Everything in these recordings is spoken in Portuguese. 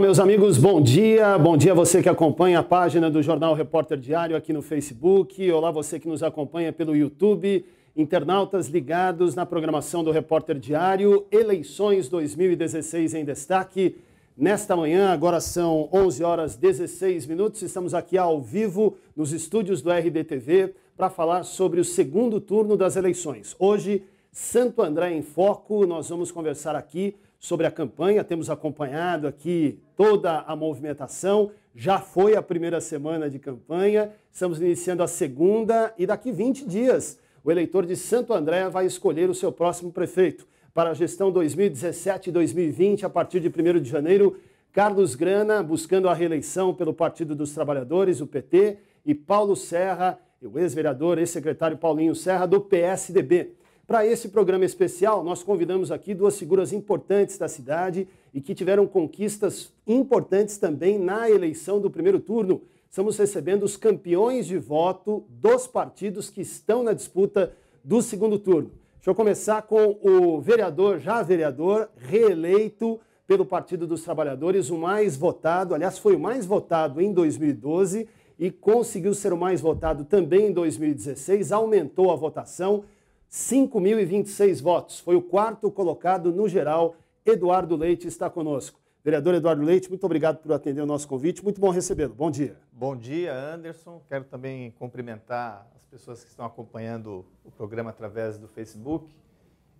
Olá, meus amigos, bom dia. Bom dia a você que acompanha a página do Jornal Repórter Diário aqui no Facebook. Olá, você que nos acompanha pelo YouTube. Internautas ligados na programação do Repórter Diário. Eleições 2016 em destaque. Nesta manhã, agora são 11 horas 16 minutos. Estamos aqui ao vivo nos estúdios do RDTV para falar sobre o segundo turno das eleições. Hoje, Santo André em Foco. Nós vamos conversar aqui sobre a campanha, temos acompanhado aqui toda a movimentação. Já foi a primeira semana de campanha, estamos iniciando a segunda e daqui 20 dias o eleitor de Santo André vai escolher o seu próximo prefeito. Para a gestão 2017-2020, a partir de 1 de janeiro, Carlos Grana buscando a reeleição pelo Partido dos Trabalhadores, o PT, e Paulo Serra, o ex-vereador, ex-secretário Paulinho Serra, do PSDB. Para esse programa especial, nós convidamos aqui duas figuras importantes da cidade e que tiveram conquistas importantes também na eleição do primeiro turno. Estamos recebendo os campeões de voto dos partidos que estão na disputa do segundo turno. Deixa eu começar com o vereador, já vereador, reeleito pelo Partido dos Trabalhadores, o mais votado, aliás, foi o mais votado em 2012 e conseguiu ser o mais votado também em 2016, aumentou a votação 5.026 votos. Foi o quarto colocado no geral. Eduardo Leite está conosco. Vereador Eduardo Leite, muito obrigado por atender o nosso convite. Muito bom recebê-lo. Bom dia. Bom dia, Anderson. Quero também cumprimentar as pessoas que estão acompanhando o programa através do Facebook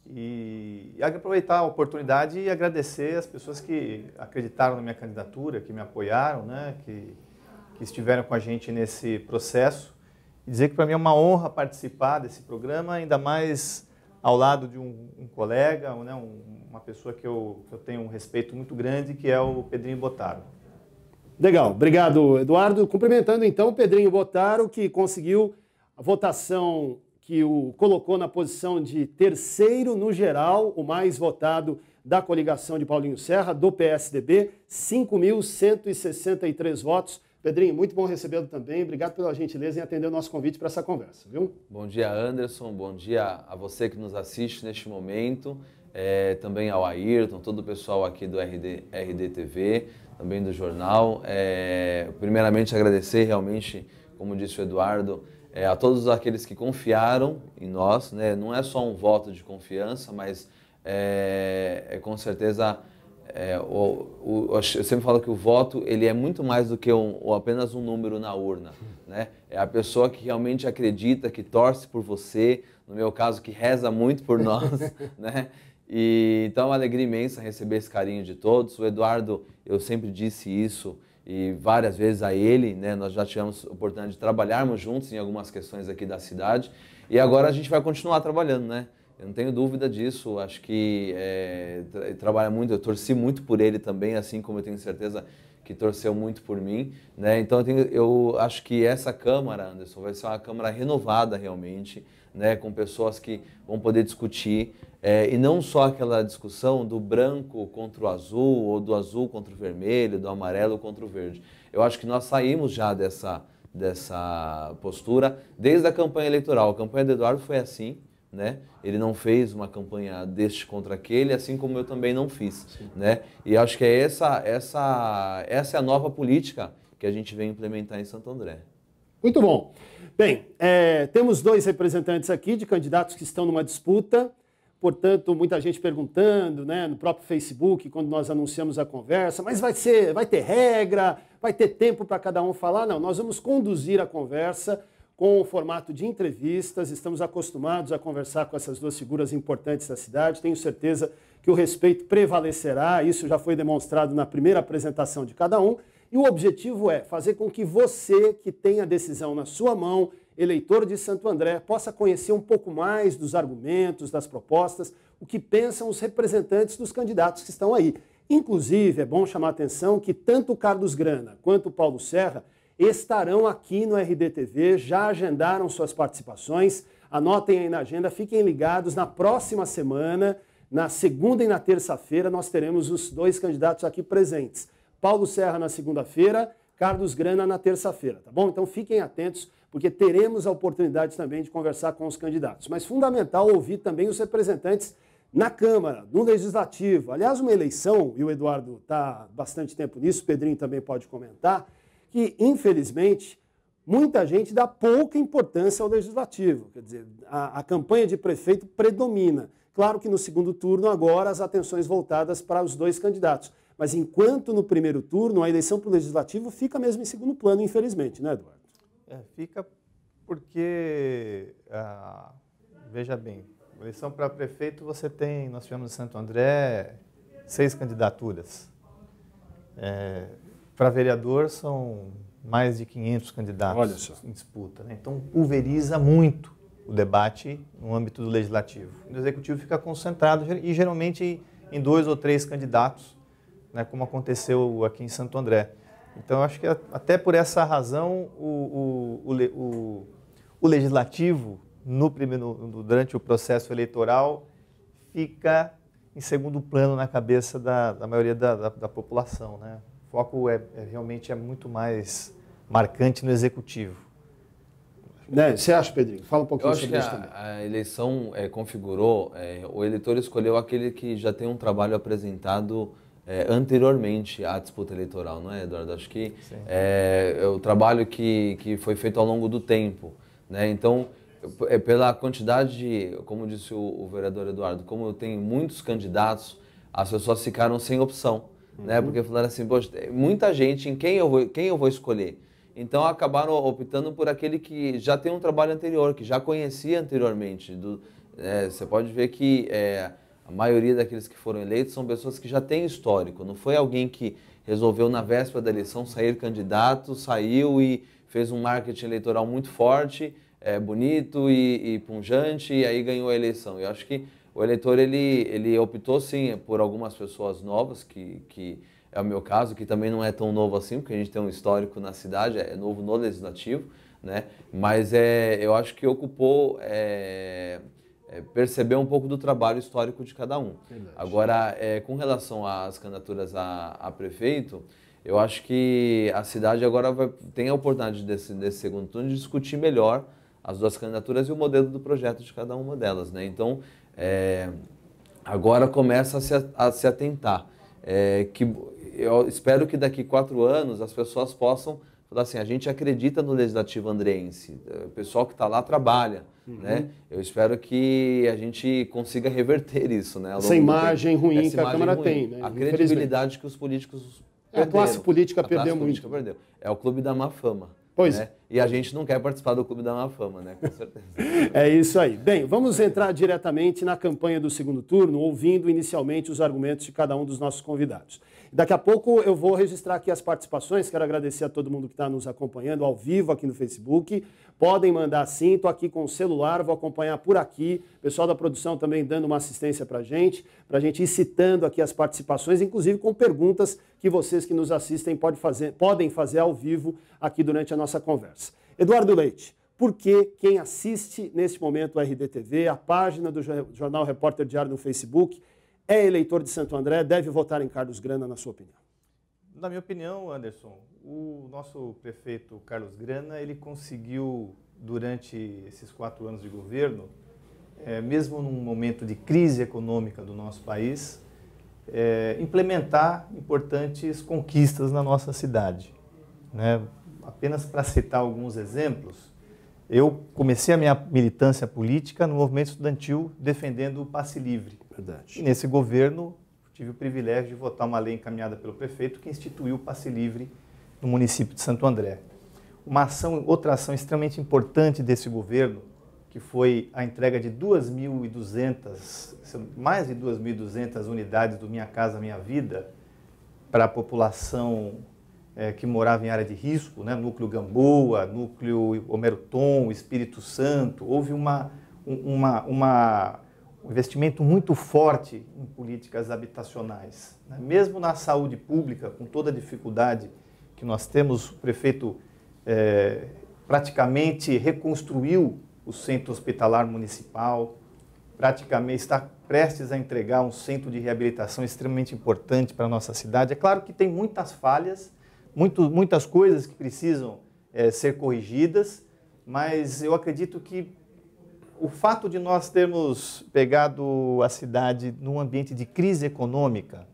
e aproveitar a oportunidade e agradecer as pessoas que acreditaram na minha candidatura, que me apoiaram, né, que, que estiveram com a gente nesse processo e dizer que para mim é uma honra participar desse programa, ainda mais ao lado de um, um colega, né, um, uma pessoa que eu, que eu tenho um respeito muito grande, que é o Pedrinho Botaro. Legal, obrigado, Eduardo. Cumprimentando então o Pedrinho Botaro, que conseguiu a votação que o colocou na posição de terceiro no geral, o mais votado da coligação de Paulinho Serra, do PSDB, 5.163 votos Pedrinho, muito bom recebê-lo também. Obrigado pela gentileza em atender o nosso convite para essa conversa, viu? Bom dia, Anderson. Bom dia a você que nos assiste neste momento. É, também ao Ayrton, todo o pessoal aqui do RD, RDTV, também do jornal. É, primeiramente, agradecer realmente, como disse o Eduardo, é, a todos aqueles que confiaram em nós. Né? Não é só um voto de confiança, mas é, é com certeza é, o, o, eu sempre falo que o voto ele é muito mais do que um, apenas um número na urna. Né? É a pessoa que realmente acredita, que torce por você, no meu caso, que reza muito por nós. né? E, então, é uma alegria imensa receber esse carinho de todos. O Eduardo, eu sempre disse isso e várias vezes a ele, né? nós já tivemos a oportunidade de trabalharmos juntos em algumas questões aqui da cidade e agora a gente vai continuar trabalhando. né? Eu não tenho dúvida disso. Acho que é, ele trabalha muito. Eu torci muito por ele também, assim como eu tenho certeza que torceu muito por mim. Né? Então eu, tenho, eu acho que essa Câmara, Anderson, vai ser uma Câmara renovada realmente, né? com pessoas que vão poder discutir. É, e não só aquela discussão do branco contra o azul, ou do azul contra o vermelho, do amarelo contra o verde. Eu acho que nós saímos já dessa, dessa postura desde a campanha eleitoral. A campanha do Eduardo foi assim né? Ele não fez uma campanha deste contra aquele, assim como eu também não fiz, né? E acho que é essa essa essa é a nova política que a gente vem implementar em Santo André. Muito bom. Bem, é, temos dois representantes aqui de candidatos que estão numa disputa. Portanto, muita gente perguntando, né, no próprio Facebook, quando nós anunciamos a conversa, mas vai ser, vai ter regra, vai ter tempo para cada um falar? Não, nós vamos conduzir a conversa com o formato de entrevistas. Estamos acostumados a conversar com essas duas figuras importantes da cidade. Tenho certeza que o respeito prevalecerá. Isso já foi demonstrado na primeira apresentação de cada um. E o objetivo é fazer com que você, que tem a decisão na sua mão, eleitor de Santo André, possa conhecer um pouco mais dos argumentos, das propostas, o que pensam os representantes dos candidatos que estão aí. Inclusive, é bom chamar a atenção que tanto o Carlos Grana quanto o Paulo Serra estarão aqui no RDTV, já agendaram suas participações. Anotem aí na agenda, fiquem ligados. Na próxima semana, na segunda e na terça-feira, nós teremos os dois candidatos aqui presentes. Paulo Serra na segunda-feira, Carlos Grana na terça-feira, tá bom? Então fiquem atentos, porque teremos a oportunidade também de conversar com os candidatos. Mas fundamental ouvir também os representantes na Câmara, no Legislativo. Aliás, uma eleição, e o Eduardo está bastante tempo nisso, o Pedrinho também pode comentar que, infelizmente, muita gente dá pouca importância ao legislativo. Quer dizer, a, a, campanha de prefeito predomina. Claro que no segundo turno, agora, as atenções voltadas para os dois candidatos. Mas enquanto no primeiro turno, a eleição para o legislativo fica mesmo em segundo plano, infelizmente, né, Eduardo? É, fica porque, ah, veja bem, eleição para prefeito você tem, nós tivemos em Santo André, seis candidaturas. É, para vereador são mais de 500 candidatos em disputa. Né? Então, pulveriza muito o debate no âmbito do legislativo. O executivo fica concentrado e geralmente em dois ou três candidatos, né, como aconteceu aqui em Santo André. Então, acho que até por essa razão o, o, o, o legislativo, no primeiro, durante o processo eleitoral, fica em segundo plano na cabeça da, da maioria da, da, da população. Né? O foco é, é, realmente é muito mais marcante no executivo. Né? Você acha, Pedrinho? Fala um pouquinho Eu sobre isso a, também. A eleição é, configurou, é, o eleitor escolheu aquele que já tem um trabalho apresentado é, anteriormente à disputa eleitoral, não é, Eduardo? Acho que é, é, o trabalho que, que foi feito ao longo do tempo. Né? Então, é pela quantidade de, como disse o, o vereador Eduardo, como eu tenho muitos candidatos, as pessoas ficaram sem opção. Né? uhum. né? Porque falaram assim, poxa, muita gente em quem eu vou, quem eu vou escolher. Então acabaram optando por aquele que já tem um trabalho anterior, que já conhecia anteriormente. Do, é, você pode ver que é, a maioria daqueles que foram eleitos são pessoas que já têm histórico. Não foi alguém que resolveu na véspera da eleição sair candidato, saiu e fez um marketing eleitoral muito forte, é, bonito e, e punjante, e aí ganhou a eleição. Eu acho que o eleitor ele, ele optou sim por algumas pessoas novas, que, que é o meu caso, que também não é tão novo assim, porque a gente tem um histórico na cidade, é novo no legislativo, né? Mas é, eu acho que ocupou é, é, perceber um pouco do trabalho histórico de cada um. Verdade. Agora, é, com relação às candidaturas a, a, prefeito, eu acho que a cidade agora vai, tem a oportunidade desse, desse segundo turno de discutir melhor as duas candidaturas e o modelo do projeto de cada uma delas, né? Então, é, agora começa a se, a se atentar. É, que eu espero que daqui quatro anos as pessoas possam falar assim, a gente acredita no legislativo andreense, é, o pessoal que está lá trabalha, uhum. né? Eu espero que a gente consiga reverter isso, né? Essa imagem ruim Essa que imagem a Câmara ruim. tem, né? A credibilidade que os políticos perderam. É, a classe política a classe perdeu política muito. Perdeu. É o clube da má fama. Pois né? E a gente não quer participar do Clube da Má Fama, né? Com certeza. é isso aí. Bem, vamos entrar diretamente na campanha do segundo turno, ouvindo inicialmente os argumentos de cada um dos nossos convidados. Daqui a pouco eu vou registrar aqui as participações. Quero agradecer a todo mundo que está nos acompanhando ao vivo aqui no Facebook. Podem mandar sim, estou aqui com o celular, vou acompanhar por aqui. O pessoal da produção também dando uma assistência para a gente, para a gente ir citando aqui as participações, inclusive com perguntas que vocês que nos assistem pode fazer, podem fazer ao vivo aqui durante a nossa conversa. Eduardo Leite, por que quem assiste neste momento a RDTV, a página do Jornal Repórter Diário no Facebook, é eleitor de Santo André, deve votar em Carlos Grana, na sua opinião? Na minha opinião, Anderson, o nosso prefeito Carlos Grana, ele conseguiu, durante esses quatro anos de governo, é, mesmo num momento de crise econômica do nosso país, é, implementar importantes conquistas na nossa cidade. Né? Apenas para citar alguns exemplos, eu comecei a minha militância política no movimento estudantil defendendo o passe livre. Verdade. E nesse governo, tive o privilégio de votar uma lei encaminhada pelo prefeito que instituiu o passe livre no município de Santo André. Uma ação, outra ação extremamente importante desse governo, que foi a entrega de 2.200, mais de 2.200 unidades do Minha Casa Minha Vida para a população é, que morava em área de risco, né? núcleo Gamboa, núcleo Homero Tom, Espírito Santo. Houve uma, uma, uma um investimento muito forte em políticas habitacionais. Né? Mesmo na saúde pública, com toda a dificuldade que nós temos, o prefeito é, praticamente reconstruiu o centro hospitalar municipal, praticamente está prestes a entregar um centro de reabilitação extremamente importante para a nossa cidade. É claro que tem muitas falhas, muito, muitas coisas que precisam é, ser corrigidas, mas eu acredito que o fato de nós termos pegado a cidade num ambiente de crise econômica,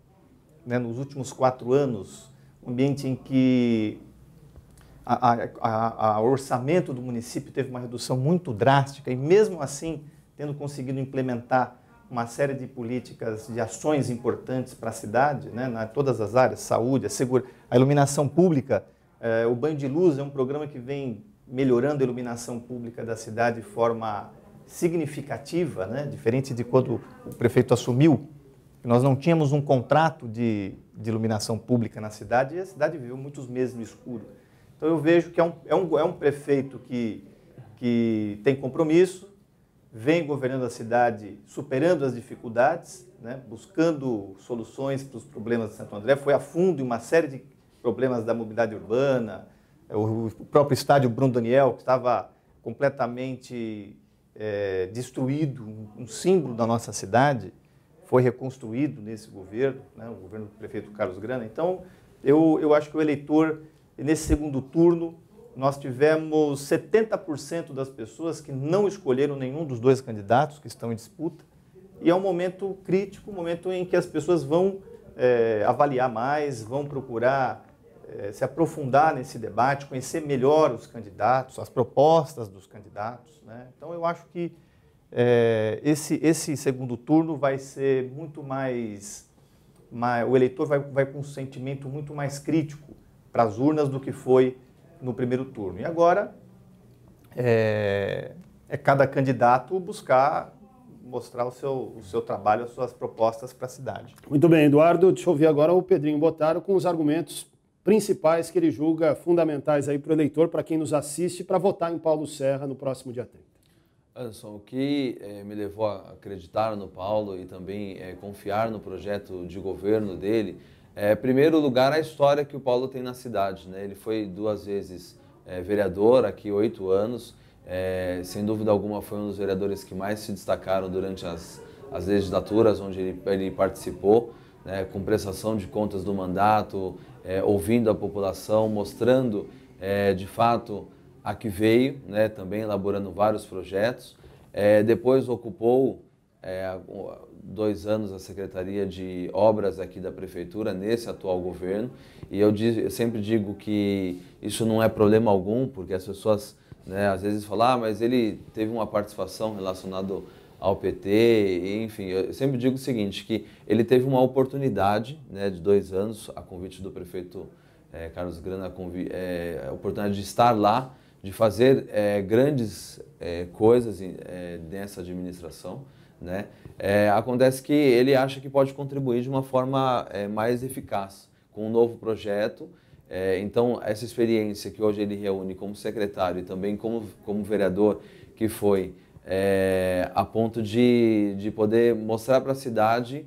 né, nos últimos quatro anos, um ambiente em que o orçamento do município teve uma redução muito drástica e, mesmo assim, tendo conseguido implementar uma série de políticas, de ações importantes para a cidade, né, na todas as áreas, saúde, a, segura, a iluminação pública, eh, o banho de luz é um programa que vem melhorando a iluminação pública da cidade de forma significativa, né? diferente de quando o prefeito assumiu, nós não tínhamos um contrato de, de, iluminação pública na cidade e a cidade viveu muitos meses no escuro. Então eu vejo que é um, é um, é um prefeito que, que tem compromisso, vem governando a cidade superando as dificuldades, né? buscando soluções para os problemas de Santo André, foi a fundo em uma série de problemas da mobilidade urbana, o próprio estádio Bruno Daniel, que estava completamente é, destruído um, um, símbolo da nossa cidade, foi reconstruído nesse governo, né, o governo do prefeito Carlos Grana. Então, eu, eu acho que o eleitor, nesse segundo turno, nós tivemos 70% das pessoas que não escolheram nenhum dos dois candidatos que estão em disputa. E é um momento crítico, um momento em que as pessoas vão é, avaliar mais, vão procurar eh, se aprofundar nesse debate, conhecer melhor os candidatos, as propostas dos candidatos. Né? Então, eu acho que eh, esse, esse segundo turno vai ser muito mais. mais o eleitor vai, vai com um sentimento muito mais crítico para as urnas do que foi no primeiro turno. E agora é, é, cada candidato buscar mostrar o seu, o seu trabalho, as suas propostas para a cidade. Muito bem, Eduardo. Deixa eu ouvir agora o Pedrinho Botaro com os argumentos principais que ele julga fundamentais aí para o eleitor, para quem nos assiste, para votar em Paulo Serra no próximo dia 30. Anderson, o que eh, me levou a acreditar no Paulo e também eh, confiar no projeto de governo dele, é, em primeiro lugar, a história que o Paulo tem na cidade. Né? Ele foi duas vezes vereador, aqui oito anos. sem dúvida alguma, foi um dos vereadores que mais se destacaram durante as, as legislaturas onde ele, ele participou, né? com prestação de contas do mandato, é, ouvindo a população, mostrando é, de fato a que veio, né, também elaborando vários projetos. É, depois ocupou é, dois anos a Secretaria de Obras aqui da Prefeitura, nesse atual governo, e eu, diz, eu sempre digo que isso não é problema algum, porque as pessoas né, às vezes falam, ah, mas ele teve uma participação relacionada ao PT, enfim, eu sempre digo o seguinte, que ele teve uma oportunidade né, de dois anos, a convite do prefeito é, Carlos Grana, é, a oportunidade de estar lá, de fazer é, grandes coisas nessa administração. Né? acontece que ele acha que pode contribuir de uma forma mais eficaz, com um novo projeto, é, então, essa experiência que hoje ele reúne como secretário e também como, como vereador, que foi é, a ponto de, de poder mostrar para a cidade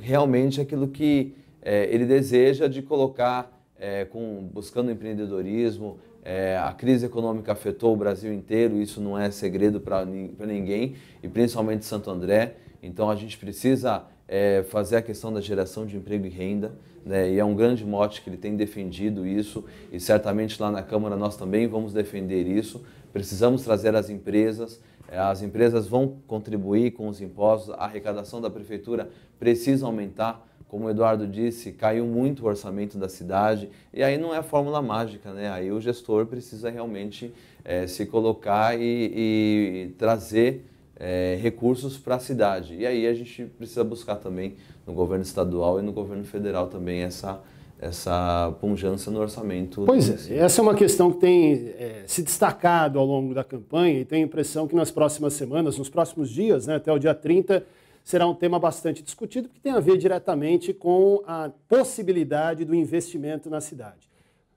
realmente aquilo que é, ele deseja de colocar, é, com, buscando empreendedorismo. É, a crise econômica afetou o Brasil inteiro, isso não é segredo para ninguém, e principalmente Santo André. Então a gente precisa é fazer a questão da geração de emprego e renda, né? e é um grande mote que ele tem defendido isso, e certamente lá na Câmara nós também vamos defender isso, precisamos trazer as empresas, eh, as empresas vão contribuir com os impostos, a arrecadação da prefeitura precisa aumentar. Como o Eduardo disse, caiu muito o orçamento da cidade e aí não é fórmula mágica, né? Aí o gestor precisa realmente é, se colocar e, e trazer é, recursos para a cidade. E aí a gente precisa buscar também no governo estadual e no governo federal também essa, essa punjança no orçamento. Pois é, essa é uma questão que tem é, se destacado ao longo da campanha e tenho a impressão que nas próximas semanas, nos próximos dias, né, até o dia 30, será um tema bastante discutido, que tem a ver diretamente com a possibilidade do investimento na cidade.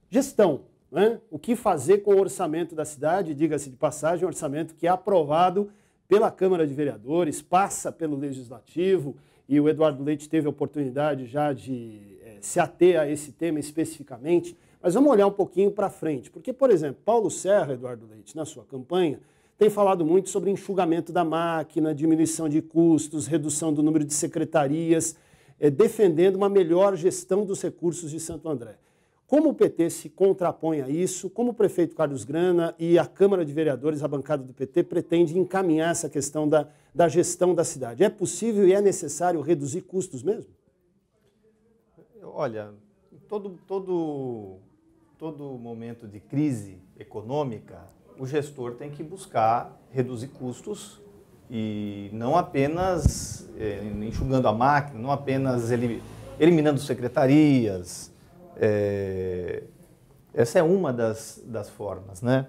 Gestão, né? o que fazer com o orçamento da cidade, diga-se de passagem, é um orçamento que é aprovado pela Câmara de Vereadores, passa pelo Legislativo, e o Eduardo Leite teve a oportunidade já de se ater a esse tema especificamente, mas vamos olhar um pouquinho para frente. Porque, por exemplo, Paulo Serra, Eduardo Leite, na sua campanha, tem falado muito sobre enxugamento da máquina, diminuição de custos, redução do número de secretarias, é, defendendo uma melhor gestão dos recursos de Santo André. Como o PT se contrapõe a isso? Como o prefeito Carlos Grana e a Câmara de Vereadores, a bancada do PT, pretende encaminhar essa questão da, da gestão da cidade? É possível e é necessário reduzir custos mesmo? olha, todo, todo, todo momento de crise econômica, o gestor tem que buscar reduzir custos e não apenas é, enxugando a máquina, não apenas eliminando secretarias. É, essa é uma das, das formas, né?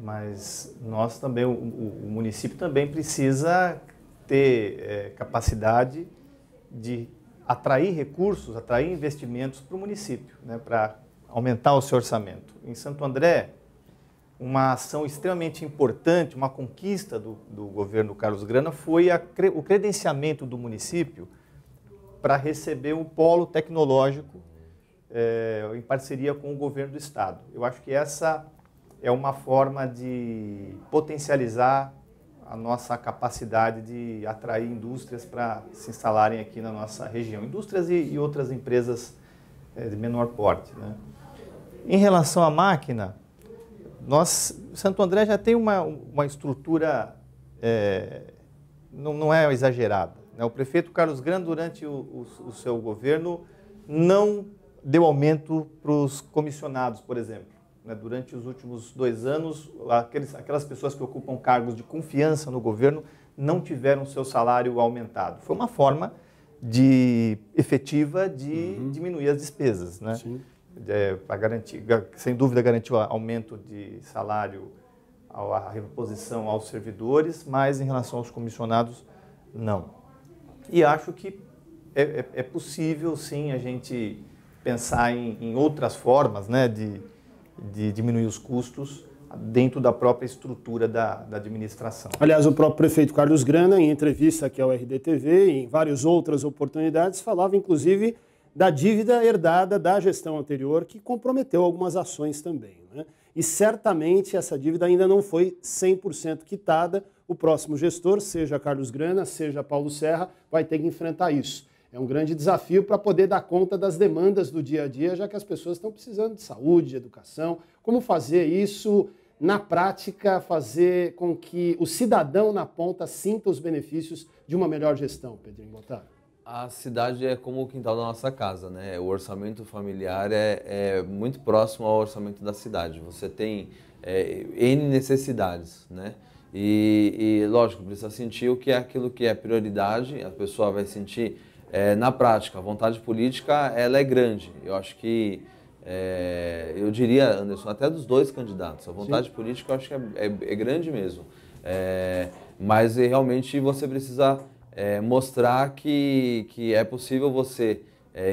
Mas nós também, o, o município também precisa ter é, capacidade de atrair recursos, atrair investimentos para o município, né, para aumentar o seu orçamento. Em Santo André, uma ação extremamente importante, uma conquista do, do governo Carlos Grana foi a, o credenciamento do município para receber o polo tecnológico é, em parceria com o governo do estado. Eu acho que essa é uma forma de potencializar a nossa capacidade de atrair indústrias para se instalarem aqui na nossa região. Indústrias e, e outras empresas é, de menor porte. Né? Em relação à máquina, nós, Santo André já tem uma, uma estrutura, é, não, não é exagerada. Né? O prefeito Carlos Grande, durante o, o, o seu governo, não deu aumento para os comissionados, por exemplo né, durante os últimos dois anos, aqueles, aquelas pessoas que ocupam cargos de confiança no governo não tiveram seu salário aumentado. Foi uma forma de efetiva de uhum. diminuir as despesas, né? Sim. É, para garantir, sem dúvida garantiu aumento de salário, a reposição aos servidores, mas em relação aos comissionados, não. E acho que é, é, é possível, sim, a gente pensar em, em outras formas, né, de de diminuir os custos dentro da própria estrutura da, da, administração. Aliás, o próprio prefeito Carlos Grana, em entrevista aqui ao RDTV e em várias outras oportunidades, falava inclusive da dívida herdada da gestão anterior, que comprometeu algumas ações também. Né? E certamente essa dívida ainda não foi 100% quitada. O próximo gestor, seja Carlos Grana, seja Paulo Serra, vai ter que enfrentar isso. É um grande desafio para poder dar conta das demandas do dia a dia, já que as pessoas estão precisando de saúde, de educação. Como fazer isso na prática, fazer com que o cidadão na ponta sinta os benefícios de uma melhor gestão, Pedrinho Botar? A cidade é como o quintal da nossa casa, né? O orçamento familiar é, é muito próximo ao orçamento da cidade. Você tem é, N necessidades, né? E, e, lógico, precisa sentir o que é aquilo que é prioridade, a pessoa vai sentir é, na prática. A vontade política ela é grande. Eu acho que, é, eu diria, Anderson, até dos dois candidatos. A vontade Sim. política eu acho que é, é, é grande mesmo. É, mas eh, realmente você precisa é, mostrar que, que é possível você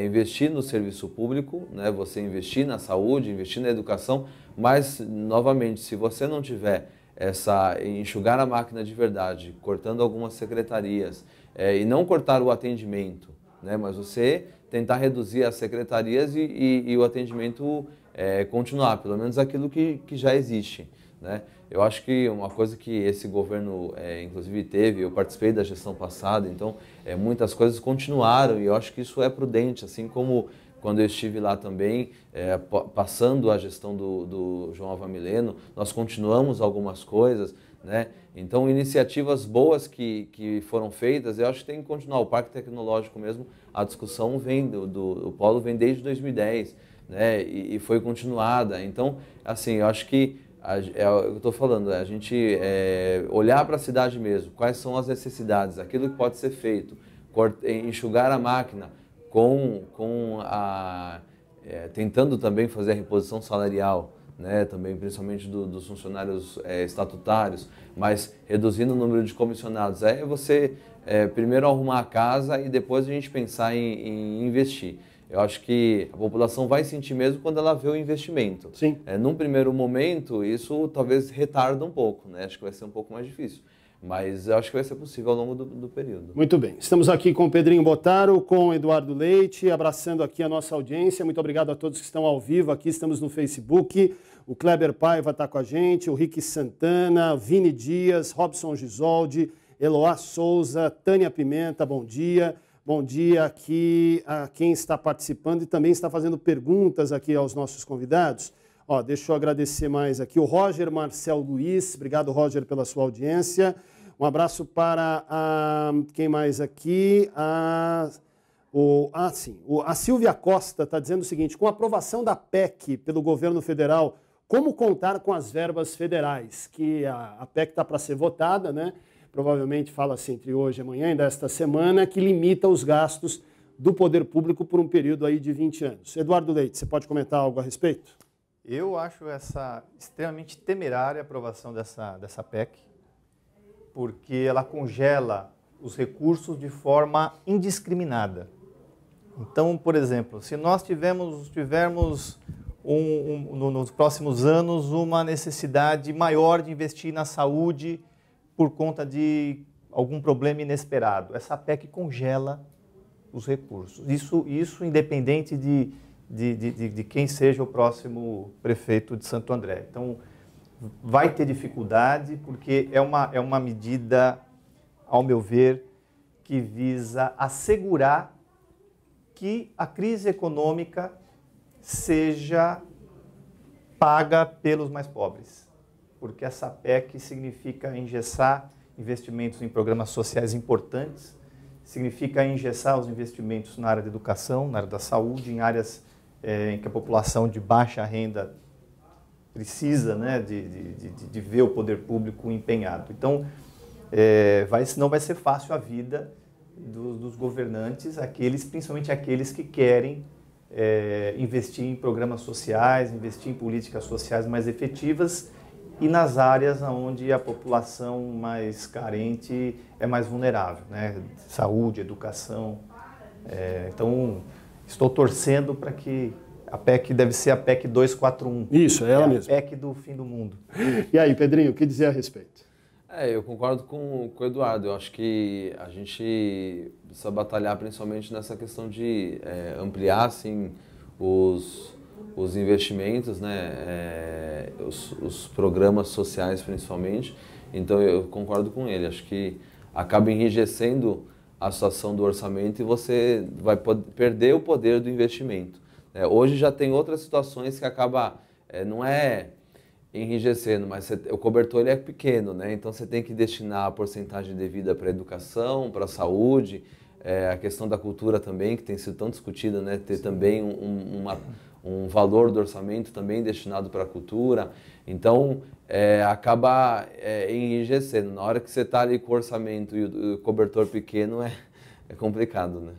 investir no serviço público, né? você investir na saúde, investir na educação, mas, novamente, se você não tiver essa enxugar a máquina de verdade, cortando algumas secretarias, é, e não cortar o atendimento, né? mas você tentar reduzir as secretarias e, e, e o atendimento é, continuar, pelo menos aquilo que, que já existe. Né? Eu acho que uma coisa que esse governo, é, inclusive, teve, eu participei da gestão passada, então é, muitas coisas continuaram e eu acho que isso é prudente, assim como quando eu estive lá também, é, passando a gestão do, do João Alva Mileno, nós continuamos algumas coisas, né? Então, iniciativas boas que, que foram feitas, eu acho que tem que continuar. O Parque Tecnológico mesmo, a discussão vem do, do polo vem desde 2010, né? E, e, foi continuada. Então, assim, eu acho que a, é o que eu estou falando, a gente é, olhar para a cidade mesmo, quais são as necessidades, aquilo que pode ser feito, é, enxugar a máquina com, com a, é, tentando também fazer a reposição salarial, né, também principalmente do, dos funcionários é, estatutários, mas reduzindo o número de comissionados. É você é, primeiro arrumar a casa e depois a gente pensar em, em, investir. Eu acho que a população vai sentir mesmo quando ela vê o investimento. Sim. É, num primeiro momento, isso talvez retarda um pouco, né? Acho que vai ser um pouco mais difícil. Mas eu acho que vai ser possível ao longo do, do período. Muito bem. Estamos aqui com o Pedrinho Botaro, com o Eduardo Leite, abraçando aqui a nossa audiência. Muito obrigado a todos que estão ao vivo aqui. Estamos no Facebook o Kleber Paiva está com a gente, o Rick Santana, Vini Dias, Robson Gisoldi, Eloá Souza, Tânia Pimenta, bom dia. Bom dia aqui a quem está participando e também está fazendo perguntas aqui aos nossos convidados. Ó, deixa eu agradecer mais aqui o Roger Marcel Luiz. Obrigado, Roger, pela sua audiência. Um abraço para a, quem mais aqui? A, o, ah, sim, o, a Silvia Costa está dizendo o seguinte: com a aprovação da PEC pelo governo federal como contar com as verbas federais, que a, a PEC está para ser votada, né? provavelmente fala-se assim, entre hoje e amanhã, ainda esta semana, que limita os gastos do poder público por um período aí de 20 anos. Eduardo Leite, você pode comentar algo a respeito? Eu acho essa extremamente temerária aprovação dessa, dessa PEC, porque ela congela os recursos de forma indiscriminada. Então, por exemplo, se nós tivemos tivermos um, um, no, nos próximos anos uma necessidade maior de investir na saúde por conta de algum problema inesperado. Essa PEC congela os recursos. Isso, isso independente de, de, de, de quem seja o próximo prefeito de Santo André. Então, vai ter dificuldade, porque é uma, é uma medida, ao meu ver, que visa assegurar que a crise econômica seja paga pelos mais pobres, porque essa PEC significa engessar investimentos em programas sociais importantes, significa engessar os investimentos na área da educação, na área da saúde, em áreas é, em que a população de baixa renda precisa né, de, de, de, de ver o poder público empenhado. Então, é, vai, não vai ser fácil a vida dos, dos governantes, aqueles, principalmente aqueles que querem é, investir em programas sociais, investir em políticas sociais mais efetivas e nas áreas onde a população mais carente é mais vulnerável, né? saúde, educação. É, então, estou torcendo para que a PEC deve ser a PEC 241. Isso, é ela é A PEC do fim do mundo. E aí, Pedrinho, o que dizer a respeito? É, eu concordo com, com o Eduardo. Eu acho que a gente precisa batalhar principalmente nessa questão de é, ampliar assim, os, os investimentos, né? É, os, os, programas sociais principalmente. Então eu concordo com ele. Acho que acaba enrijecendo a situação do orçamento e você vai perder o poder do investimento. É, hoje já tem outras situações que acaba é, não é enrijecendo, mas você, o cobertor ele é pequeno, né? Então você tem que destinar a porcentagem devida para educação, para saúde, é, a questão da cultura também que tem sido tão discutida, né? Ter Sim. também um, uma, um valor do orçamento também destinado para a cultura. Então é, acaba é, enrijecendo. Na hora que você está ali com o orçamento e o, o cobertor pequeno é, é complicado, né?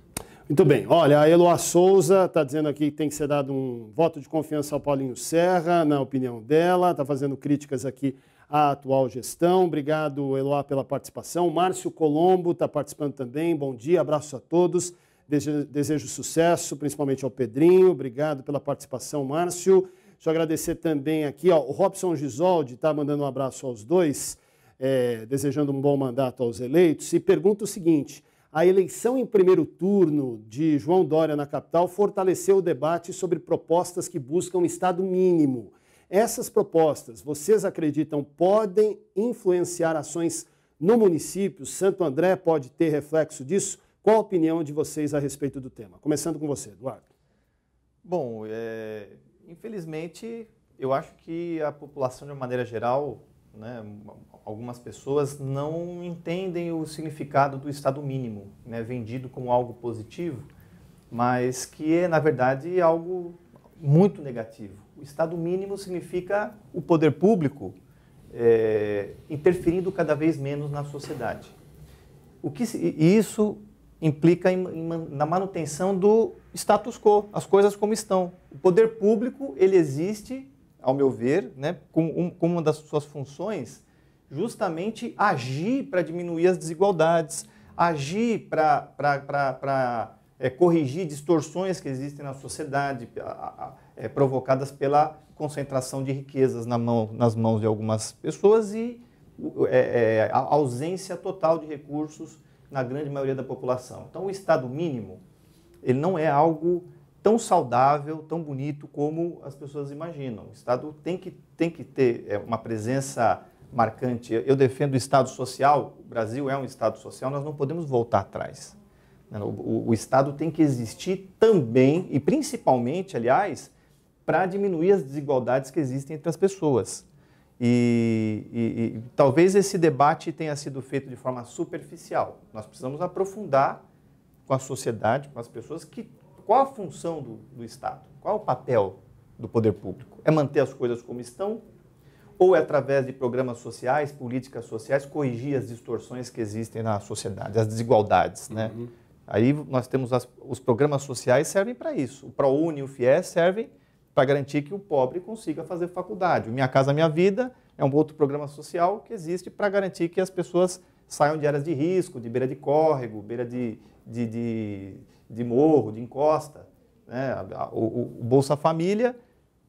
Muito bem. Olha, a Eloá Souza está dizendo aqui que tem que ser dado um voto de confiança ao Paulinho Serra, na opinião dela. Está fazendo críticas aqui à atual gestão. Obrigado, Eloá, pela participação. Márcio Colombo está participando também. Bom dia, abraço a todos. Desejo, desejo sucesso, principalmente ao Pedrinho. Obrigado pela participação, Márcio. Deixa eu agradecer também aqui, ó, o Robson Gisoldi está mandando um abraço aos dois, é, desejando um bom mandato aos eleitos. E pergunta o seguinte: a eleição em primeiro turno de João Dória na capital fortaleceu o debate sobre propostas que buscam um Estado mínimo. Essas propostas, vocês acreditam, podem influenciar ações no município? Santo André pode ter reflexo disso? Qual a opinião de vocês a respeito do tema? Começando com você, Eduardo. Bom, é, infelizmente, eu acho que a população, de uma maneira geral, né, algumas pessoas não entendem o significado do estado mínimo, né, vendido como algo positivo, mas que é, na verdade, algo muito negativo. O estado mínimo significa o poder público é, interferindo cada vez menos na sociedade. O que isso implica em, em, na manutenção do status quo, as coisas como estão. O poder público ele existe ao meu ver, né, como, um, como uma das suas funções, justamente agir para diminuir as desigualdades, agir para é, corrigir distorções que existem na sociedade é, provocadas pela concentração de riquezas na mão, nas mãos de algumas pessoas e é, é, a ausência total de recursos na grande maioria da população. Então, o Estado mínimo ele não é algo tão saudável, tão bonito como as pessoas imaginam. O Estado tem que, tem que ter é, uma presença marcante. Eu defendo o Estado social, o Brasil é um Estado social, nós não podemos voltar atrás. Né, o, Estado tem que existir também, e principalmente, aliás, para diminuir as desigualdades que existem entre as pessoas. E, e, e talvez esse debate tenha sido feito de forma superficial. Nós precisamos aprofundar com a sociedade, com as pessoas que qual a função do, do Estado? Qual o papel do poder público? É manter as coisas como estão? Ou é através de programas sociais, políticas sociais, corrigir as distorções que existem na sociedade, as desigualdades, né? Uhum. Aí nós temos as, os programas sociais servem para isso. O ProUni e o FIES servem para garantir que o pobre consiga fazer faculdade. O Minha Casa Minha Vida é um outro programa social que existe para garantir que as pessoas saiam de áreas de risco, de beira de córrego, beira de, de, de de morro, de encosta. Né? O, o Bolsa Família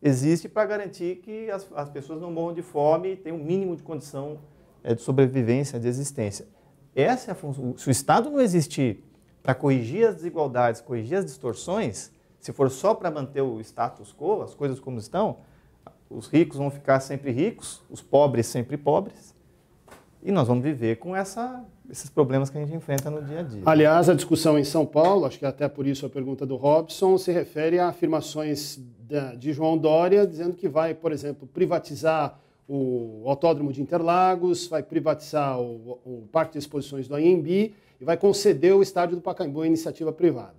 existe para garantir que as, as, pessoas não morram de fome e tenham o um mínimo de condição é, de sobrevivência, de existência. Essa é a função. Se o Estado não existir para corrigir as desigualdades, corrigir as distorções, se for só para manter o status quo, as coisas como estão, os ricos vão ficar sempre ricos, os pobres sempre pobres, e nós vamos viver com essa, esses problemas que a gente enfrenta no dia a dia. Aliás, a discussão em São Paulo, acho que até por isso a pergunta do Robson, se refere a afirmações de João Dória dizendo que vai, por exemplo, privatizar o Autódromo de Interlagos, vai privatizar o, o Parque de Exposições do AMB e vai conceder o estádio do Pacaembu à iniciativa privada.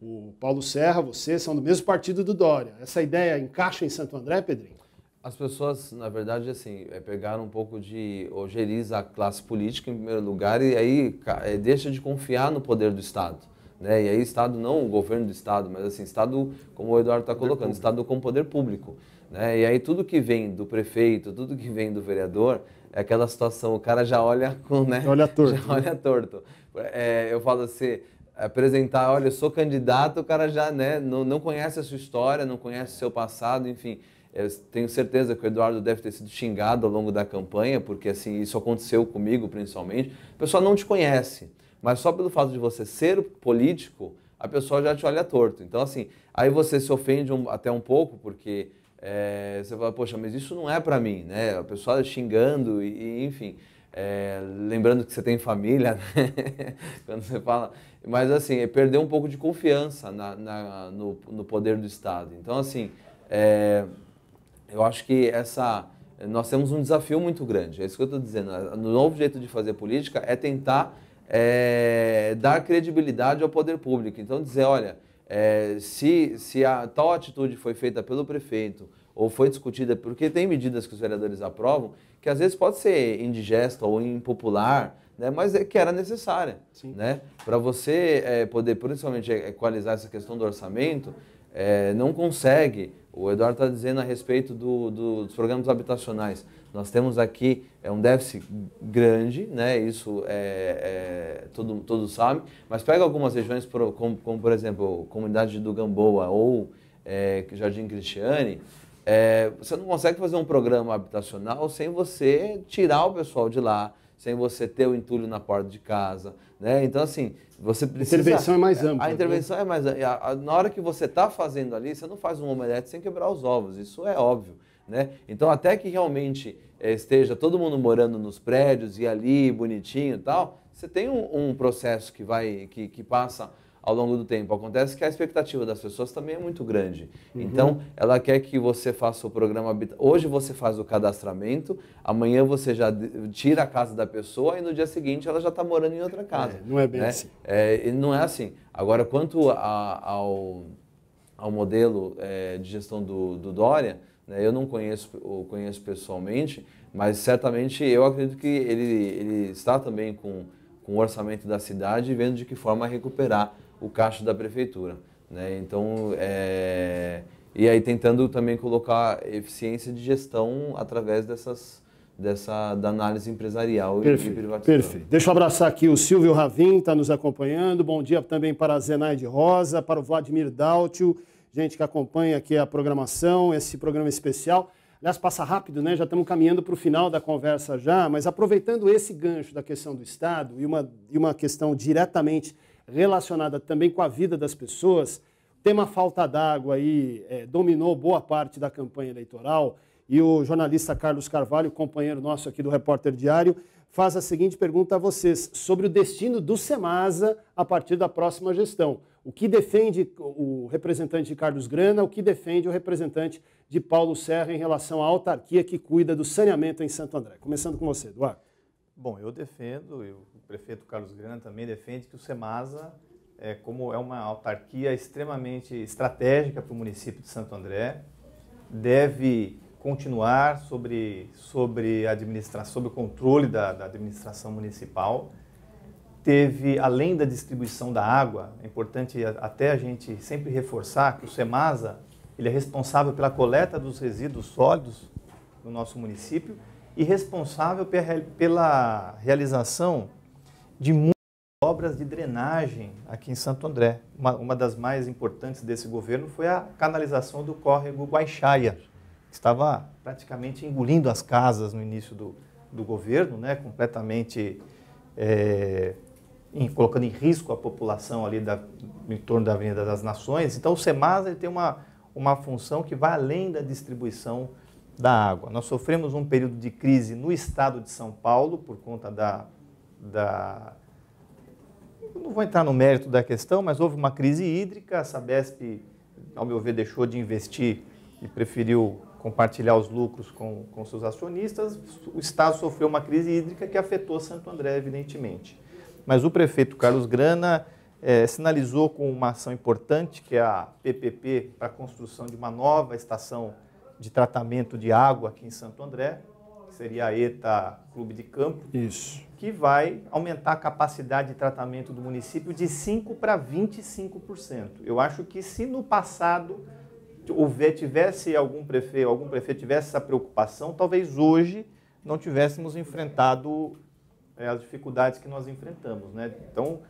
O Paulo Serra, você, são do mesmo partido do Dória. Essa ideia encaixa em Santo André, Pedrinho? As pessoas, na verdade, assim, é, pegaram um pouco de ojeriza a classe política em primeiro lugar e aí é, deixa de confiar no poder do Estado. Né? E aí Estado não o governo do Estado, mas assim, Estado, como o Eduardo está colocando, público. Estado com poder público. Né? E aí tudo que vem do prefeito, tudo que vem do vereador, é aquela situação, o cara já olha com, né? Olha torto. Já né? olha torto. É, eu falo assim, apresentar, olha, eu sou candidato, o cara já né, não, não conhece a sua história, não conhece o seu passado, enfim. Eu tenho certeza que o Eduardo deve ter sido xingado ao longo da campanha, porque assim isso aconteceu comigo principalmente. A pessoa não te conhece, mas só pelo fato de você ser político, a pessoa já te olha torto. Então assim, aí você se ofende um, até um pouco, porque é, você fala, poxa, mas isso não é para mim, né? A pessoa xingando e, e enfim. É, lembrando que você tem família, né? quando você fala. Mas, assim, é perder um pouco de confiança na, na no, no, poder do Estado. Então, assim, é, eu acho que essa nós temos um desafio muito grande. É isso que eu estou dizendo. O novo jeito de fazer política é tentar é, dar credibilidade ao poder público. Então, dizer, olha, é, se, se a tal atitude foi feita pelo prefeito ou foi discutida, porque tem medidas que os vereadores aprovam, que às vezes pode ser indigesta ou impopular, né, mas é que era necessária. Né? Para você é, poder, principalmente, equalizar essa questão do orçamento, é, não consegue o Eduardo está dizendo a respeito do, do, dos programas habitacionais. Nós temos aqui é um déficit grande, né? isso é, é, todo, todo sabe, mas pega algumas regiões, como, como por exemplo, comunidade do Gamboa ou é, Jardim Cristiane, é, você não consegue fazer um programa habitacional sem você tirar o pessoal de lá, sem você ter o entulho na porta de casa, né? Então assim, você precisa. A intervenção é mais é, ampla. A intervenção né? é mais ampla. Na hora que você está fazendo ali, você não faz um omelete sem quebrar os ovos, isso é óbvio, né? Então até que realmente eh, esteja todo mundo morando nos prédios e ali bonitinho e tal, você tem um, um processo que vai que, que passa ao longo do tempo. Acontece que a expectativa das pessoas também é muito grande. Uhum. Então, ela quer que você faça o programa. Hoje você faz o cadastramento, amanhã você já tira a casa da pessoa e no dia seguinte ela já está morando em outra casa. É, não é bem né? assim. É, não é assim. Agora, quanto a, ao, ao modelo é, de gestão do, do Dória, né, eu não conheço, conheço pessoalmente, mas certamente eu acredito que ele, ele está também com com o orçamento da cidade e vendo de que forma recuperar o caixa da prefeitura. Né? Então, é... e aí tentando também colocar eficiência de gestão através dessas dessa da análise empresarial perfeito, e privatização. Perfeito. Deixa eu abraçar aqui o Silvio Ravim, está nos acompanhando. Bom dia também para a Zenaide Rosa, para o Vladimir Daltio, gente que acompanha aqui a programação, esse programa especial. Aliás, passa rápido, né? Já estamos caminhando para o final da conversa já, mas aproveitando esse gancho da questão do Estado e uma, e uma questão diretamente relacionada também com a vida das pessoas. O tema falta d'água aí é, dominou boa parte da campanha eleitoral e o jornalista Carlos Carvalho, companheiro nosso aqui do Repórter Diário, faz a seguinte pergunta a vocês sobre o destino do Semasa a partir da próxima gestão. O que defende o representante Carlos Grana, o que defende o representante de Paulo Serra em relação à autarquia que cuida do saneamento em Santo André? Começando com você, Eduardo. Bom, eu defendo, e o prefeito Carlos Grana também defende que o SEMASA, é, como é uma autarquia extremamente estratégica para o município de Santo André, deve continuar sobre, sobre, administra sobre o controle da, da administração municipal. Teve, além da distribuição da água, é importante até a gente sempre reforçar que o SEMASA ele é responsável pela coleta dos resíduos sólidos no nosso município e responsável pela realização de muitas obras de drenagem aqui em Santo André. Uma, uma, das mais importantes desse governo foi a canalização do córrego Guaixaia, que estava praticamente engolindo as casas no início do, do governo, né, completamente é, em, colocando em risco a população ali da, em torno da Avenida das Nações. Então o SEMAS tem uma, uma função que vai além da distribuição da água. Nós sofremos um período de crise no estado de São Paulo por conta da. da não vou entrar no mérito da questão, mas houve uma crise hídrica. A Sabesp, ao meu ver, deixou de investir e preferiu compartilhar os lucros com, com seus acionistas. O Estado sofreu uma crise hídrica que afetou Santo André, evidentemente. Mas o prefeito Carlos Grana é, sinalizou com uma ação importante, que é a PPP, para a construção de uma nova estação de tratamento de água aqui em Santo André, que seria a ETA Clube de Campo. Isso. Que vai aumentar a capacidade de tratamento do município de 5 para 25%. Eu acho que se no passado houver tivesse algum prefeito, algum prefeito tivesse essa preocupação, talvez hoje não tivéssemos enfrentado é, as dificuldades que nós enfrentamos, né? Então,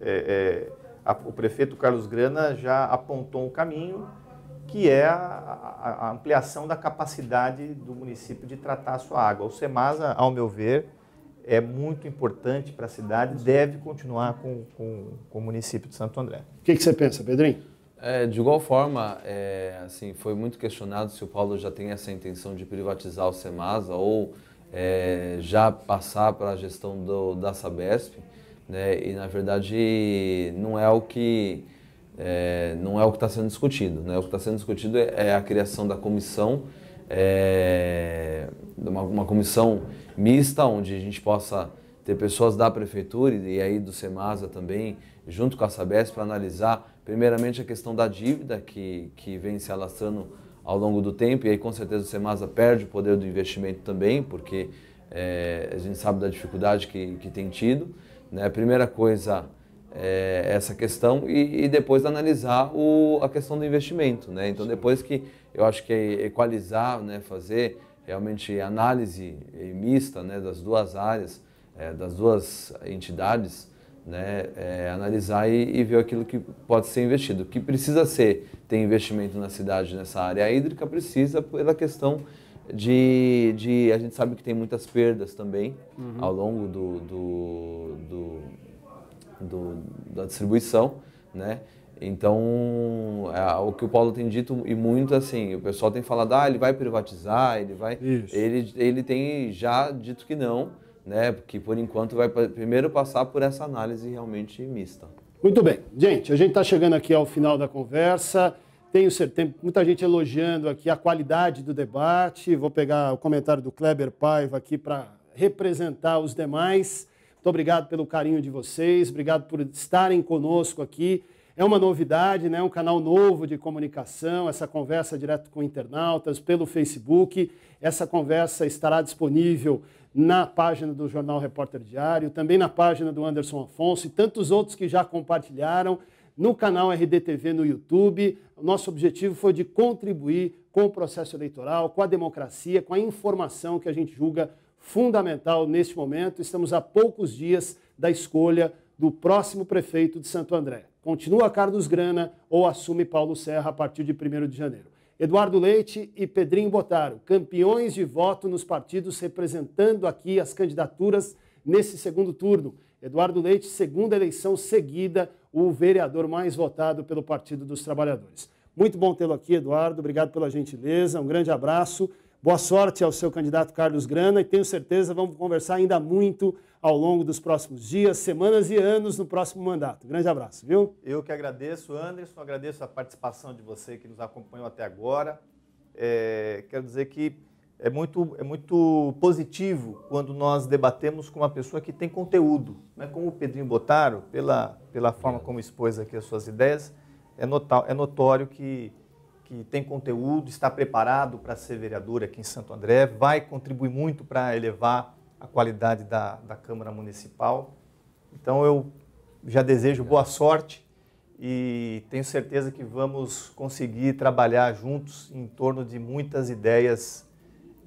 é, é, a, o prefeito Carlos Grana já apontou um caminho que é a, a, ampliação da capacidade do município de tratar a sua água. O SEMASA, ao meu ver, é muito importante para a cidade, e deve continuar com, com, com, o município de Santo André. O que, que você pensa, Pedrinho? É, de igual forma, é, assim, foi muito questionado se o Paulo já tem essa intenção de privatizar o SEMASA ou é, já passar para a gestão do, da Sabesp. Né? E, na verdade, não é o que é, não é o que está sendo discutido. Né? O que está sendo discutido é, é, a criação da comissão, é, uma, uma comissão mista, onde a gente possa ter pessoas da prefeitura e aí do Semasa também, junto com a Sabesp, para analisar primeiramente a questão da dívida que, que vem se alastrando ao longo do tempo, e aí com certeza o Semasa perde o poder do investimento também, porque é, a gente sabe da dificuldade que, que tem tido. Né? A primeira coisa é, essa questão e, e, depois analisar o, a questão do investimento. Né? Então, depois que eu acho que é equalizar, né, fazer realmente análise mista né, das duas áreas, é, das duas entidades, né, é, analisar e, e, ver aquilo que pode ser investido. O que precisa ser, tem investimento na cidade nessa área a hídrica, precisa pela questão de, de, A gente sabe que tem muitas perdas também uhum. ao longo do, do, do do, da distribuição, né? Então, é o que o Paulo tem dito e muito assim, o pessoal tem falado, ah, ele vai privatizar, ele vai. Ele, ele tem já dito que não, né? Porque por enquanto vai primeiro passar por essa análise realmente mista. Muito bem. Gente, a gente está chegando aqui ao final da conversa. Tenho certeza, muita gente elogiando aqui a qualidade do debate. Vou pegar o comentário do Kleber Paiva aqui para representar os demais. Muito obrigado pelo carinho de vocês, obrigado por estarem conosco aqui. É uma novidade, né? um canal novo de comunicação, essa conversa direto com internautas pelo Facebook. Essa conversa estará disponível na página do Jornal Repórter Diário, também na página do Anderson Afonso e tantos outros que já compartilharam no canal RDTV no YouTube. Nosso objetivo foi de contribuir com o processo eleitoral, com a democracia, com a informação que a gente julga fundamental neste momento. Estamos a poucos dias da escolha do próximo prefeito de Santo André. Continua Carlos Grana ou assume Paulo Serra a partir de 1 de janeiro. Eduardo Leite e Pedrinho Botaro, campeões de voto nos partidos representando aqui as candidaturas nesse segundo turno. Eduardo Leite, segunda eleição seguida, o vereador mais votado pelo Partido dos Trabalhadores. Muito bom tê-lo aqui, Eduardo. Obrigado pela gentileza. Um grande abraço. Boa sorte ao seu candidato Carlos Grana e tenho certeza vamos conversar ainda muito ao longo dos próximos dias, semanas e anos no próximo mandato. Grande abraço, viu? Eu que agradeço, Anderson, agradeço a participação de você que nos acompanhou até agora. É, quero dizer que é muito, é muito positivo quando nós debatemos com uma pessoa que tem conteúdo, né? como o Pedrinho Botaro, pela, pela forma como expôs aqui as suas ideias, é, notar, é notório que que tem conteúdo, está preparado para ser vereador aqui em Santo André, vai contribuir muito para elevar a qualidade da, da Câmara Municipal. Então eu já desejo boa sorte e tenho certeza que vamos conseguir trabalhar juntos em torno de muitas ideias,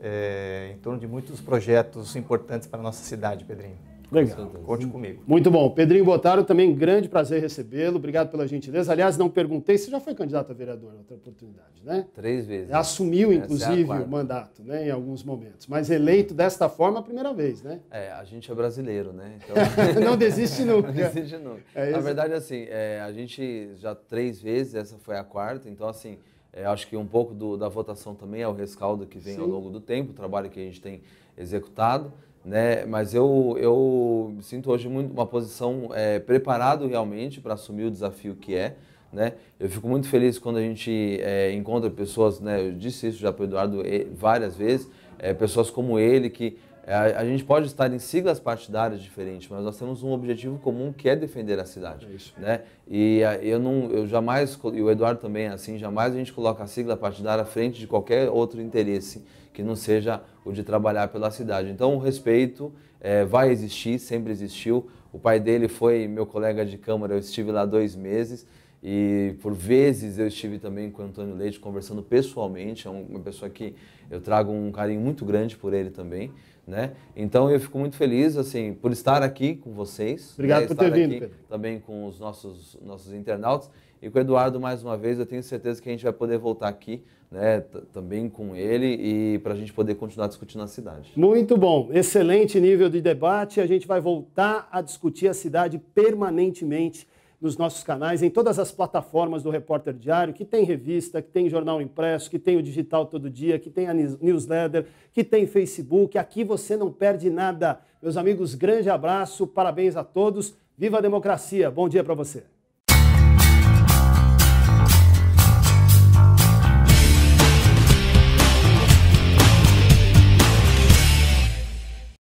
é, em torno de muitos projetos importantes para a nossa cidade, Pedrinho. Legal. Conte comigo. Muito bom. Pedrinho Botaro, também grande prazer recebê-lo. Obrigado pela gentileza. Aliás, não perguntei, você já foi candidato a vereador em outra oportunidade, né? Três vezes. Assumiu, né? inclusive, o mandato, né? Em alguns momentos. Mas eleito desta forma a primeira vez, né? É, a gente é brasileiro, né? Então... não desiste nunca. não desiste nunca. É Na verdade, assim, é, a gente já três vezes, essa foi a quarta, então, assim. É, acho que um pouco do, da votação também é o rescaldo que vem Sim. ao longo do tempo, o trabalho que a gente tem executado né? Mas eu eu sinto hoje muito uma posição é, preparado realmente para assumir o desafio que é, né? Eu fico muito feliz quando a gente é, encontra pessoas, né? Eu disse isso já para o Eduardo várias vezes, é, pessoas como ele que é, a, a, gente pode estar em siglas partidárias diferentes, mas nós temos um objetivo comum que é defender a cidade. É né? E a, eu não, eu jamais, e o Eduardo também é assim, jamais a gente coloca a sigla partidária à frente de qualquer outro interesse que não seja o de trabalhar pela cidade. Então o respeito é, vai existir, sempre existiu. O pai dele foi meu colega de câmara, eu estive lá dois meses. E por vezes eu estive também com o Antônio Leite conversando pessoalmente, é uma pessoa que eu trago um carinho muito grande por ele também. Né? Então eu fico muito feliz assim por estar aqui com vocês. Né? Obrigado né? por estar ter vindo. Pedro. Também com os nossos nossos internautas e com o Eduardo mais uma vez. Eu tenho certeza que a gente vai poder voltar aqui, né? Também com ele e para a gente poder continuar discutindo a cidade. Muito bom, excelente nível de debate. A gente vai voltar a discutir a cidade permanentemente nos nossos canais, em todas as plataformas do Repórter Diário, que tem revista, que tem jornal impresso, que tem o digital todo dia, que tem a newsletter, que tem Facebook. Aqui você não perde nada. Meus amigos, grande abraço, parabéns a todos. Viva a democracia. Bom dia para você.